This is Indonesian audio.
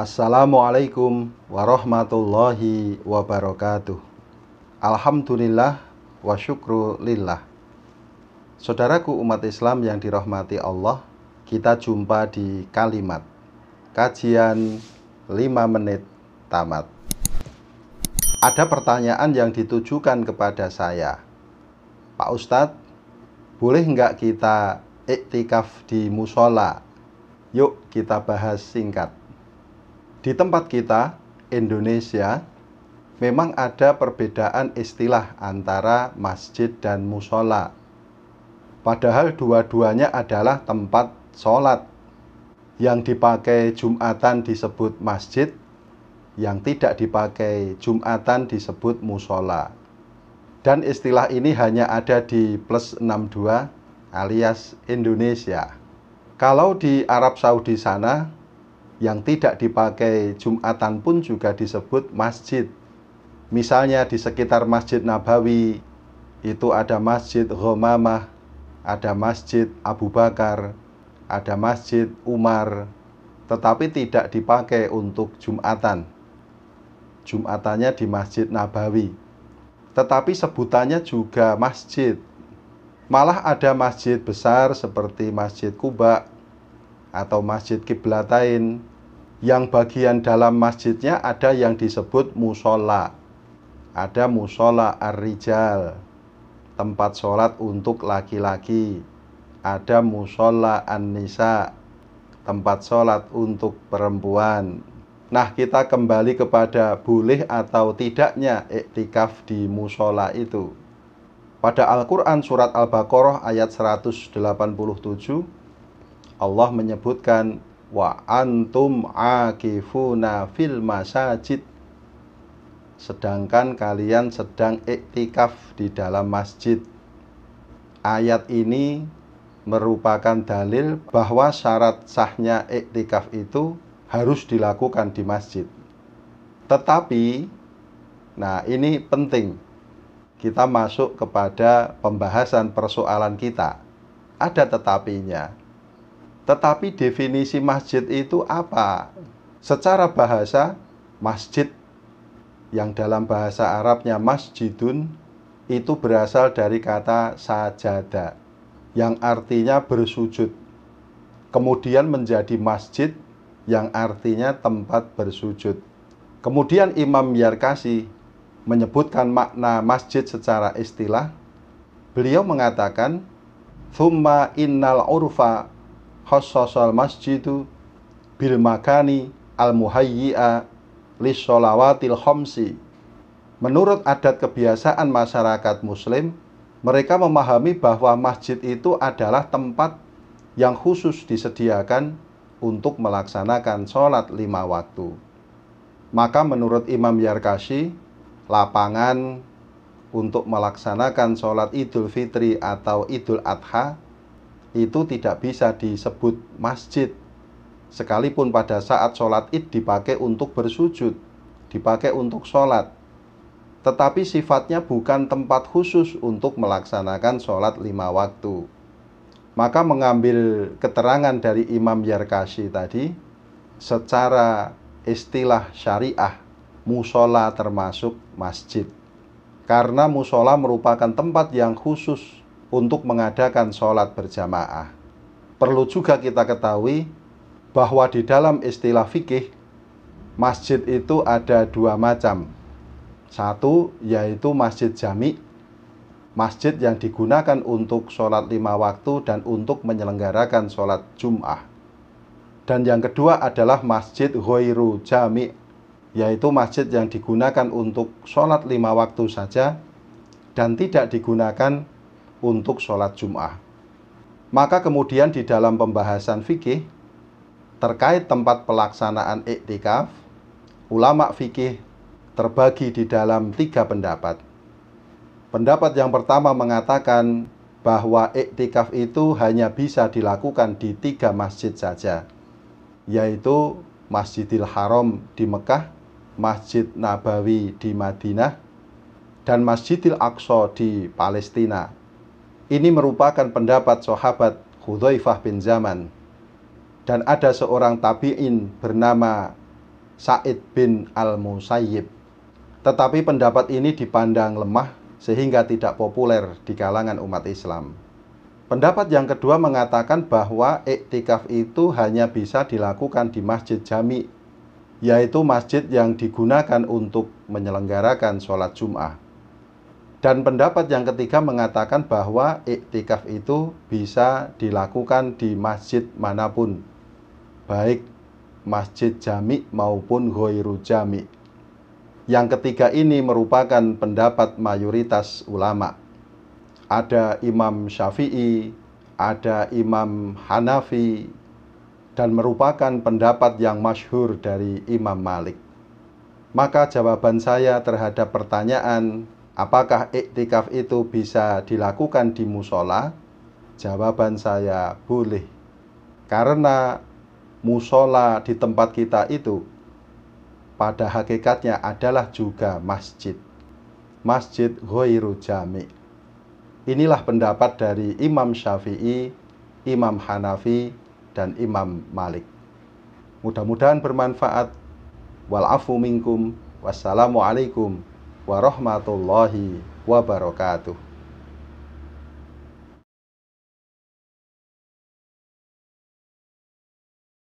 Assalamualaikum warahmatullahi wabarakatuh. Alhamdulillah wa syukru lillah. Saudaraku umat Islam yang dirahmati Allah, kita jumpa di kalimat kajian 5 menit tamat. Ada pertanyaan yang ditujukan kepada saya. Pak Ustadz, boleh nggak kita iktikaf di musola? Yuk kita bahas singkat. Di tempat kita, Indonesia, memang ada perbedaan istilah antara masjid dan musola. Padahal dua-duanya adalah tempat sholat. Yang dipakai Jumatan disebut masjid, yang tidak dipakai Jumatan disebut musola. Dan istilah ini hanya ada di plus 62 alias Indonesia. Kalau di Arab Saudi sana, yang tidak dipakai Jumatan pun juga disebut masjid. Misalnya di sekitar Masjid Nabawi itu ada Masjid Ghomamah, ada Masjid Abu Bakar, ada Masjid Umar, tetapi tidak dipakai untuk Jumatan. Jumatannya di Masjid Nabawi. Tetapi sebutannya juga masjid. Malah ada masjid besar seperti Masjid Kuba atau Masjid Kiblatain yang bagian dalam masjidnya ada yang disebut musola. Ada musola arrijal tempat sholat untuk laki-laki. Ada musola an-nisa, tempat sholat untuk perempuan. Nah, kita kembali kepada boleh atau tidaknya iktikaf di musola itu. Pada Al-Quran Surat Al-Baqarah ayat 187, Allah menyebutkan wa antum akifuna fil masajid sedangkan kalian sedang iktikaf di dalam masjid ayat ini merupakan dalil bahwa syarat sahnya iktikaf itu harus dilakukan di masjid tetapi nah ini penting kita masuk kepada pembahasan persoalan kita ada tetapinya tetapi definisi masjid itu apa? Secara bahasa, masjid yang dalam bahasa Arabnya masjidun itu berasal dari kata sajada yang artinya bersujud. Kemudian menjadi masjid yang artinya tempat bersujud. Kemudian Imam Yarkasi menyebutkan makna masjid secara istilah. Beliau mengatakan, "Thumma innal urfa khassasal masjidu bil makani al muhayyi'a li sholawatil khomsi. Menurut adat kebiasaan masyarakat muslim, mereka memahami bahwa masjid itu adalah tempat yang khusus disediakan untuk melaksanakan sholat lima waktu. Maka menurut Imam Yarkashi, lapangan untuk melaksanakan sholat idul fitri atau idul adha itu tidak bisa disebut masjid sekalipun pada saat sholat id dipakai untuk bersujud, dipakai untuk sholat. Tetapi sifatnya bukan tempat khusus untuk melaksanakan sholat lima waktu. Maka mengambil keterangan dari Imam Yarkashi tadi, secara istilah syariah, musola termasuk masjid. Karena musola merupakan tempat yang khusus untuk mengadakan sholat berjamaah. Perlu juga kita ketahui bahwa di dalam istilah fikih, masjid itu ada dua macam. Satu, yaitu masjid jami, masjid yang digunakan untuk sholat lima waktu dan untuk menyelenggarakan sholat jum'ah. Dan yang kedua adalah masjid ghoiru jami, yaitu masjid yang digunakan untuk sholat lima waktu saja dan tidak digunakan untuk sholat Jum'ah. Maka kemudian di dalam pembahasan fikih terkait tempat pelaksanaan iktikaf, ulama fikih terbagi di dalam tiga pendapat. Pendapat yang pertama mengatakan bahwa iktikaf itu hanya bisa dilakukan di tiga masjid saja, yaitu Masjidil Haram di Mekah, Masjid Nabawi di Madinah, dan Masjidil Aqsa di Palestina ini merupakan pendapat sahabat Hudzaifah bin Zaman. Dan ada seorang tabi'in bernama Said bin Al-Musayyib. Tetapi pendapat ini dipandang lemah sehingga tidak populer di kalangan umat Islam. Pendapat yang kedua mengatakan bahwa iktikaf itu hanya bisa dilakukan di masjid jami, yaitu masjid yang digunakan untuk menyelenggarakan sholat Jum'ah. Dan pendapat yang ketiga mengatakan bahwa iktikaf itu bisa dilakukan di masjid manapun, baik masjid jami maupun ghoiru jami. Yang ketiga ini merupakan pendapat mayoritas ulama. Ada Imam Syafi'i, ada Imam Hanafi, dan merupakan pendapat yang masyhur dari Imam Malik. Maka jawaban saya terhadap pertanyaan Apakah iktikaf itu bisa dilakukan di musola? Jawaban saya boleh. Karena musola di tempat kita itu pada hakikatnya adalah juga masjid. Masjid Ghoiru Jami. Inilah pendapat dari Imam Syafi'i, Imam Hanafi, dan Imam Malik. Mudah-mudahan bermanfaat. Walafu minkum. Wassalamualaikum warahmatullahi wabarakatuh.